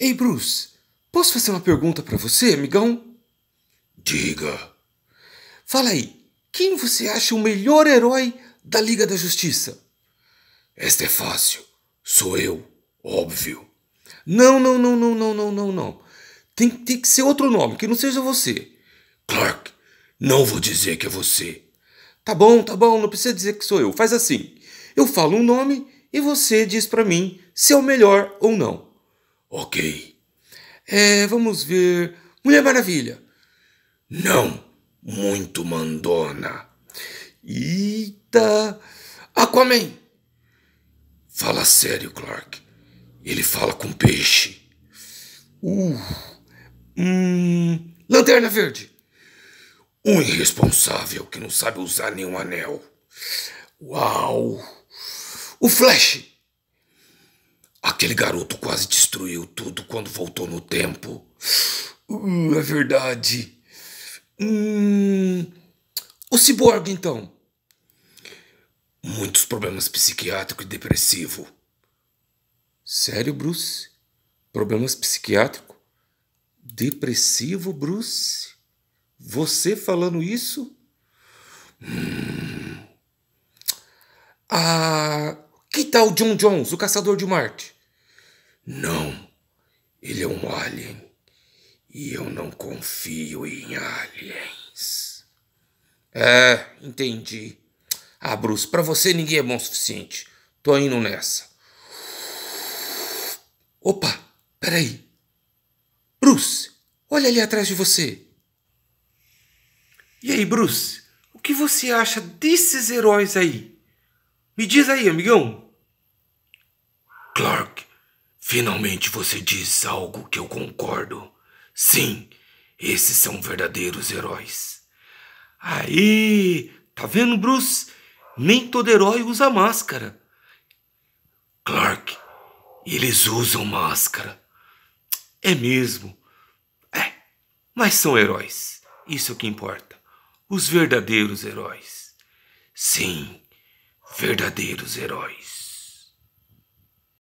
Ei, Bruce, posso fazer uma pergunta para você, amigão? Diga. Fala aí, quem você acha o melhor herói da Liga da Justiça? Esta é fácil. Sou eu, óbvio. Não, não, não, não, não, não, não, não. Tem, tem que ser outro nome, que não seja você. Clark, não vou dizer que é você. Tá bom, tá bom, não precisa dizer que sou eu. Faz assim. Eu falo um nome e você diz para mim se é o melhor ou não. Ok. É, vamos ver. Mulher Maravilha. Não. Muito mandona. Eita. Aquaman. Fala sério, Clark. Ele fala com peixe. Uh. Hum. Lanterna Verde. Um irresponsável que não sabe usar nenhum anel. Uau! O Flash! Aquele garoto quase destruiu tudo quando voltou no tempo. Uh, é verdade. Hum, o ciborgue, então? Muitos problemas psiquiátricos e depressivo. Sério, Bruce? Problemas psiquiátricos? Depressivo, Bruce? Você falando isso? Hum. Ah, tal o John Jones, o caçador de Marte? Não, ele é um alien. E eu não confio em aliens. É, entendi. Ah, Bruce, pra você ninguém é bom o suficiente. Tô indo nessa. Opa, peraí. Bruce, olha ali atrás de você. E aí, Bruce, o que você acha desses heróis aí? Me diz aí, amigão. Clark, finalmente você diz algo que eu concordo. Sim, esses são verdadeiros heróis. Aí, tá vendo, Bruce? Nem todo herói usa máscara. Clark, eles usam máscara. É mesmo. É, mas são heróis. Isso é o que importa. Os verdadeiros heróis. Sim, verdadeiros heróis.